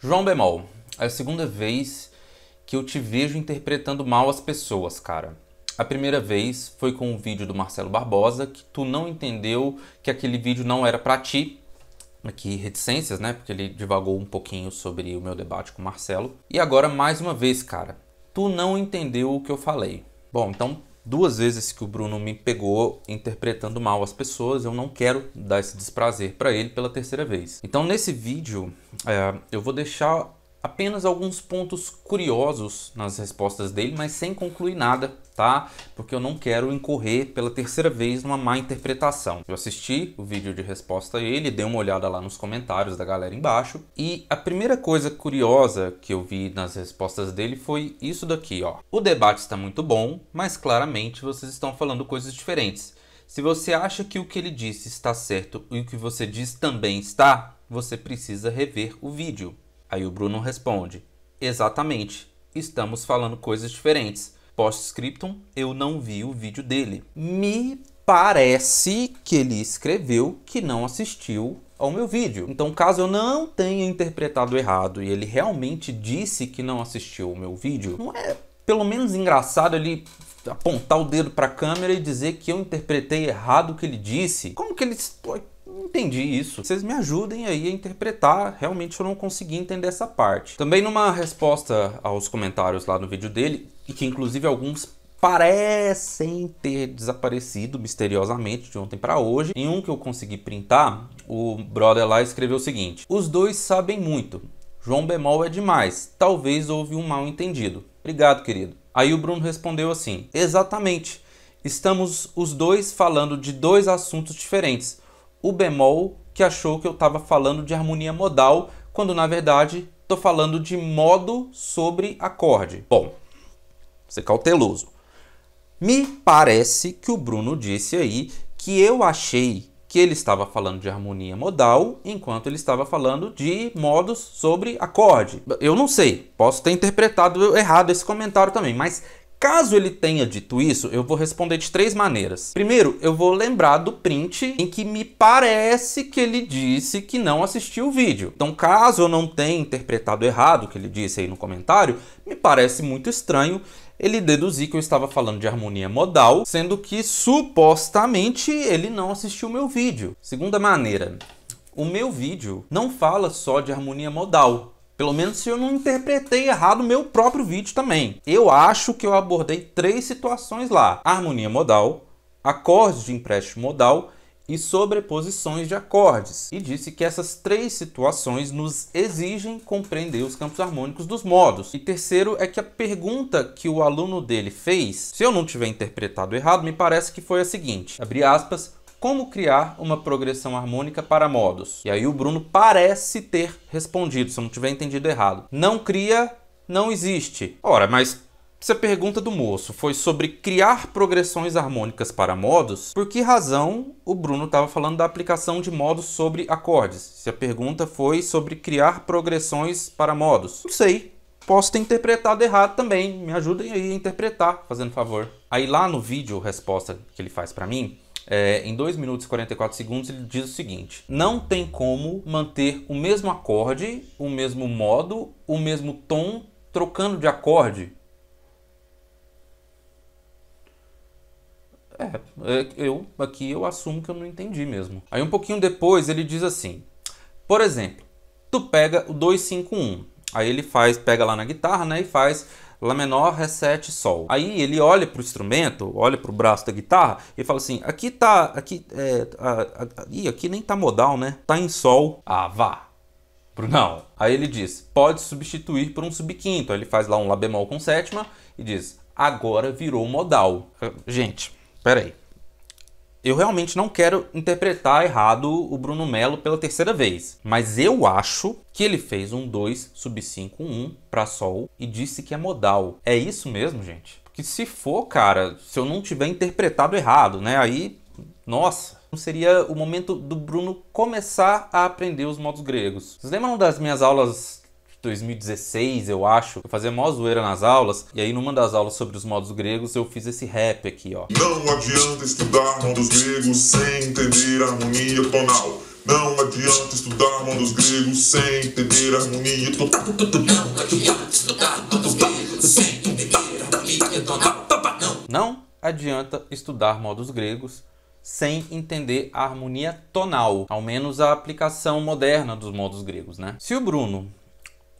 João Bemol, é a segunda vez que eu te vejo interpretando mal as pessoas, cara. A primeira vez foi com o vídeo do Marcelo Barbosa que tu não entendeu que aquele vídeo não era para ti. Aqui reticências, né? Porque ele divagou um pouquinho sobre o meu debate com o Marcelo. E agora mais uma vez, cara, tu não entendeu o que eu falei. Bom, então duas vezes que o Bruno me pegou interpretando mal as pessoas, eu não quero dar esse desprazer para ele pela terceira vez. Então nesse vídeo é, eu vou deixar apenas alguns pontos curiosos nas respostas dele, mas sem concluir nada, tá? Porque eu não quero incorrer pela terceira vez numa má interpretação. Eu assisti o vídeo de resposta a ele, dei uma olhada lá nos comentários da galera embaixo, e a primeira coisa curiosa que eu vi nas respostas dele foi isso daqui, ó. O debate está muito bom, mas claramente vocês estão falando coisas diferentes. Se você acha que o que ele disse está certo e o que você diz também está, você precisa rever o vídeo. Aí o Bruno responde: Exatamente, estamos falando coisas diferentes. Postscriptum, eu não vi o vídeo dele. Me parece que ele escreveu que não assistiu ao meu vídeo. Então, caso eu não tenha interpretado errado e ele realmente disse que não assistiu o meu vídeo, não é pelo menos engraçado ele apontar o dedo para a câmera e dizer que eu interpretei errado o que ele disse? Como que ele entendi isso. Vocês me ajudem aí a interpretar, realmente eu não consegui entender essa parte. Também numa resposta aos comentários lá no vídeo dele, e que inclusive alguns parecem ter desaparecido misteriosamente de ontem para hoje. Em um que eu consegui printar, o brother lá escreveu o seguinte: Os dois sabem muito. João Bemol é demais. Talvez houve um mal entendido. Obrigado, querido. Aí o Bruno respondeu assim: Exatamente. Estamos os dois falando de dois assuntos diferentes o bemol que achou que eu estava falando de harmonia modal, quando na verdade estou falando de modo sobre acorde. Bom, ser cauteloso. Me parece que o Bruno disse aí que eu achei que ele estava falando de harmonia modal enquanto ele estava falando de modos sobre acorde. Eu não sei, posso ter interpretado errado esse comentário também, mas Caso ele tenha dito isso, eu vou responder de três maneiras. Primeiro, eu vou lembrar do print em que me parece que ele disse que não assistiu o vídeo. Então, caso eu não tenha interpretado errado o que ele disse aí no comentário, me parece muito estranho ele deduzir que eu estava falando de harmonia modal, sendo que supostamente ele não assistiu o meu vídeo. Segunda maneira, o meu vídeo não fala só de harmonia modal. Pelo menos se eu não interpretei errado o meu próprio vídeo também. Eu acho que eu abordei três situações lá. Harmonia modal, acordes de empréstimo modal e sobreposições de acordes, e disse que essas três situações nos exigem compreender os campos harmônicos dos modos. E terceiro é que a pergunta que o aluno dele fez, se eu não tiver interpretado errado, me parece que foi a seguinte, abre aspas, como criar uma progressão harmônica para modos. E aí o Bruno parece ter respondido, se eu não tiver entendido errado. Não cria, não existe. Ora, mas se a pergunta do moço foi sobre criar progressões harmônicas para modos, por que razão o Bruno estava falando da aplicação de modos sobre acordes? Se a pergunta foi sobre criar progressões para modos. Não sei. Posso ter interpretado errado também. Me ajudem aí a interpretar, fazendo favor. Aí lá no vídeo resposta que ele faz para mim, é, em 2 minutos e 44 segundos, ele diz o seguinte: não tem como manter o mesmo acorde, o mesmo modo, o mesmo tom trocando de acorde. É, é eu aqui eu assumo que eu não entendi mesmo. Aí um pouquinho depois ele diz assim: por exemplo, tu pega o 251, aí ele faz, pega lá na guitarra, né, e faz Lá menor, Ré 7, Sol. Aí ele olha para o instrumento, olha para o braço da guitarra e fala assim: aqui tá. Aqui, é, a, a, ih, aqui nem tá modal, né? Tá em Sol. Ah, vá. Brunão. Aí ele diz: pode substituir por um subquinto. Aí ele faz lá um Lá bemol com sétima e diz: agora virou modal. Gente, peraí eu realmente não quero interpretar errado o Bruno Melo pela terceira vez, mas eu acho que ele fez um 2 sub 5 1 para Sol e disse que é modal. É isso mesmo, gente? Porque se for, cara, se eu não tiver interpretado errado, né? Aí, nossa, não seria o momento do Bruno começar a aprender os modos gregos. Vocês lembram das minhas aulas 2016, eu acho. Eu fazia mó zoeira nas aulas. E aí, numa das aulas sobre os modos gregos, eu fiz esse rap aqui, ó. Não adianta estudar modos gregos sem entender a harmonia tonal. Não adianta estudar modos gregos sem entender a harmonia tonal. Não adianta estudar modos gregos sem entender a harmonia tonal. Não adianta estudar modos gregos sem entender a harmonia tonal, ao menos a aplicação moderna dos modos gregos, né? Se o Bruno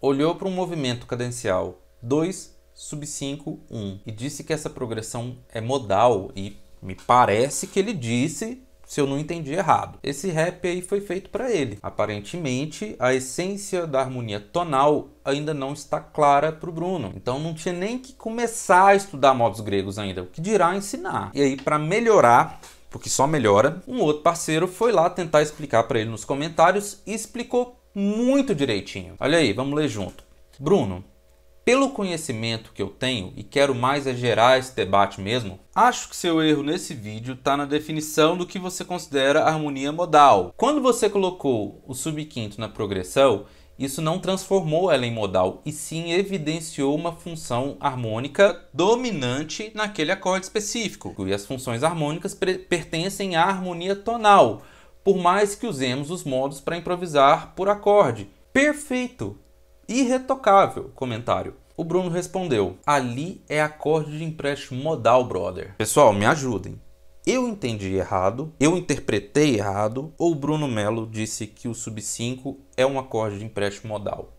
olhou para um movimento cadencial 2 sub 5 1 e disse que essa progressão é modal e me parece que ele disse se eu não entendi errado. Esse rap aí foi feito para ele. Aparentemente, a essência da harmonia tonal ainda não está clara para o Bruno. Então não tinha nem que começar a estudar modos gregos ainda, o que dirá ensinar. E aí para melhorar, porque só melhora, um outro parceiro foi lá tentar explicar para ele nos comentários e explicou muito direitinho. Olha aí, vamos ler junto. Bruno, pelo conhecimento que eu tenho e quero mais é gerar esse debate mesmo, acho que seu erro nesse vídeo está na definição do que você considera harmonia modal. Quando você colocou o subquinto na progressão, isso não transformou ela em modal, e sim evidenciou uma função harmônica dominante naquele acorde específico. E as funções harmônicas pertencem à harmonia tonal, por mais que usemos os modos para improvisar por acorde. Perfeito! Irretocável, comentário. O Bruno respondeu: Ali é acorde de empréstimo modal, brother. Pessoal, me ajudem. Eu entendi errado, eu interpretei errado, ou Bruno Melo disse que o sub 5 é um acorde de empréstimo modal?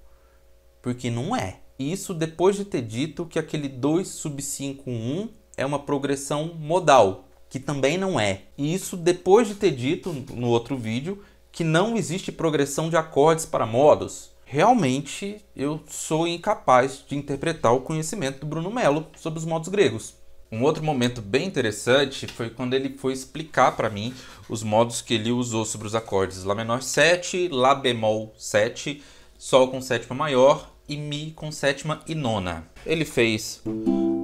Porque não é. E isso depois de ter dito que aquele 2 sub 5 1 é uma progressão modal, que também não é. E isso depois de ter dito no outro vídeo que não existe progressão de acordes para modos. Realmente eu sou incapaz de interpretar o conhecimento do Bruno Mello sobre os modos gregos. Um outro momento bem interessante foi quando ele foi explicar para mim os modos que ele usou sobre os acordes Lá menor 7, Lá bemol 7, Sol com sétima maior e Mi com sétima e nona. Ele fez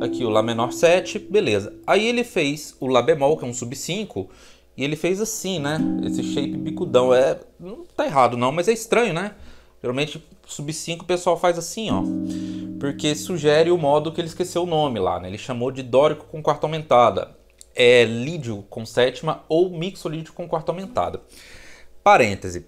aqui o Lá menor 7, beleza. Aí ele fez o Lá bemol, que é um sub 5, e ele fez assim, né? Esse shape bicudão. É, não tá errado não, mas é estranho, né? Geralmente sub 5 o pessoal faz assim, ó. Porque sugere o modo que ele esqueceu o nome lá, né? Ele chamou de dórico com quarta aumentada. É lídio com sétima ou mixolídio com quarta aumentada. Parêntese.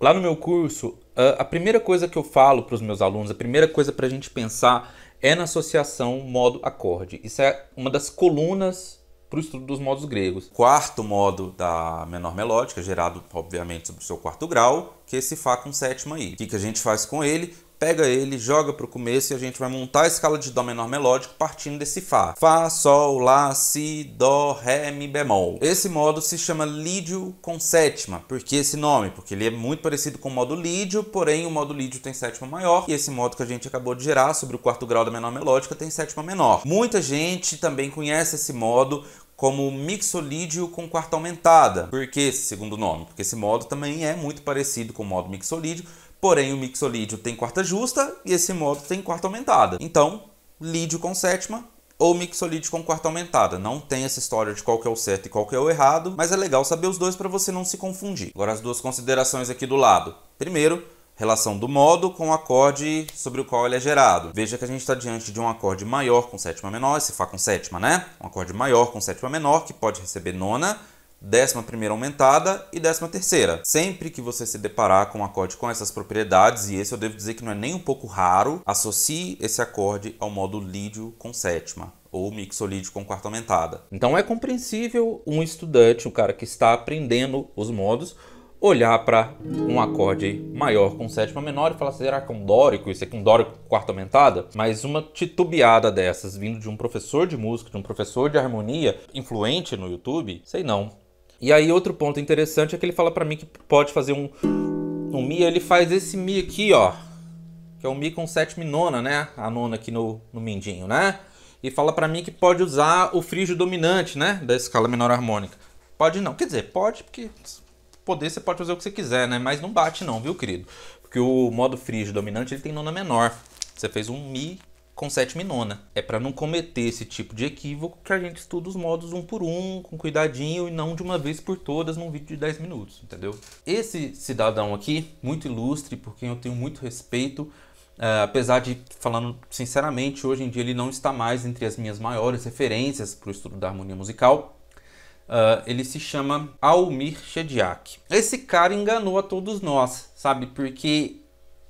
Lá no meu curso, ah, a primeira coisa que eu falo para os meus alunos, a primeira coisa para a gente pensar é na associação modo-acorde. Isso é uma das colunas para o estudo dos modos gregos. Quarto modo da menor melódica, gerado obviamente sobre o seu quarto grau, que é esse Fá com sétima aí. O que, que a gente faz com ele? pega ele, joga para o começo e a gente vai montar a escala de Dó menor melódico partindo desse Fá. Fá, Sol, Lá, Si, Dó, Ré, Mi bemol. Esse modo se chama Lídio com sétima. Por que esse nome? Porque ele é muito parecido com o modo Lídio, porém o modo Lídio tem sétima maior e esse modo que a gente acabou de gerar sobre o quarto grau da menor melódica tem sétima menor. Muita gente também conhece esse modo como mixolídio com quarta aumentada. Por que esse segundo nome? Porque esse modo também é muito parecido com o modo mixolídio, Porém, o mixolídio tem quarta justa e esse modo tem quarta aumentada. Então, lídio com sétima ou mixolídio com quarta aumentada. Não tem essa história de qual que é o certo e qual que é o errado, mas é legal saber os dois para você não se confundir. Agora as duas considerações aqui do lado. Primeiro, relação do modo com o acorde sobre o qual ele é gerado. Veja que a gente está diante de um acorde maior com sétima menor, esse Fá com sétima, né? Um acorde maior com sétima menor, que pode receber nona, décima primeira aumentada e décima terceira. Sempre que você se deparar com um acorde com essas propriedades, e esse eu devo dizer que não é nem um pouco raro, associe esse acorde ao modo lídio com sétima ou mixolídio com quarta aumentada. Então é compreensível um estudante, um cara que está aprendendo os modos, olhar para um acorde maior com sétima menor e falar, será que é um dórico? Isso aqui é um dórico com quarta aumentada? Mas uma titubeada dessas, vindo de um professor de música, de um professor de harmonia, influente no YouTube, sei não. E aí outro ponto interessante é que ele fala para mim que pode fazer um, um Mi, ele faz esse Mi aqui, ó. Que é um Mi com sétima nona, né? A nona aqui no, no mindinho, né? E fala para mim que pode usar o frígio dominante, né? Da escala menor harmônica. Pode não, quer dizer, pode, porque poder você pode fazer o que você quiser, né? Mas não bate não, viu, querido? Porque o modo frígio dominante ele tem nona menor. Você fez um Mi com sétima e nona. É para não cometer esse tipo de equívoco que a gente estuda os modos um por um, com cuidadinho e não de uma vez por todas num vídeo de 10 minutos, entendeu? Esse cidadão aqui, muito ilustre, por quem eu tenho muito respeito, uh, apesar de, falando sinceramente, hoje em dia ele não está mais entre as minhas maiores referências para o estudo da harmonia musical, Uh, ele se chama Almir Shediak. Esse cara enganou a todos nós, sabe? Porque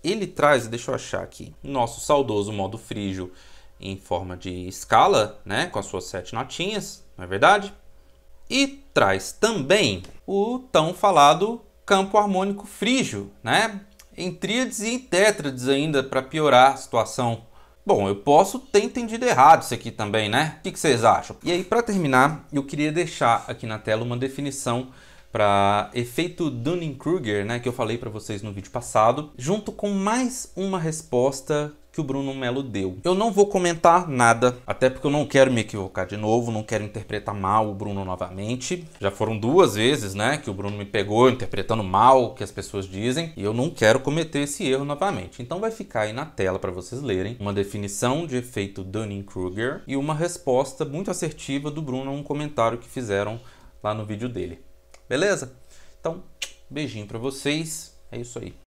ele traz, deixa eu achar aqui, nosso saudoso modo frígio em forma de escala, né, com as suas sete notinhas, não é verdade? E traz também o tão falado campo harmônico frígio, né? Em tríades e em tétrades ainda para piorar a situação. Bom, eu posso ter entendido errado isso aqui também, né? O que, que vocês acham? E aí, para terminar, eu queria deixar aqui na tela uma definição para efeito Dunning-Kruger, né, que eu falei para vocês no vídeo passado, junto com mais uma resposta que o Bruno Melo deu. Eu não vou comentar nada, até porque eu não quero me equivocar de novo, não quero interpretar mal o Bruno novamente. Já foram duas vezes, né, que o Bruno me pegou interpretando mal o que as pessoas dizem, e eu não quero cometer esse erro novamente. Então vai ficar aí na tela para vocês lerem uma definição de efeito Dunning-Kruger e uma resposta muito assertiva do Bruno a um comentário que fizeram lá no vídeo dele. Beleza? Então, beijinho para vocês. É isso aí.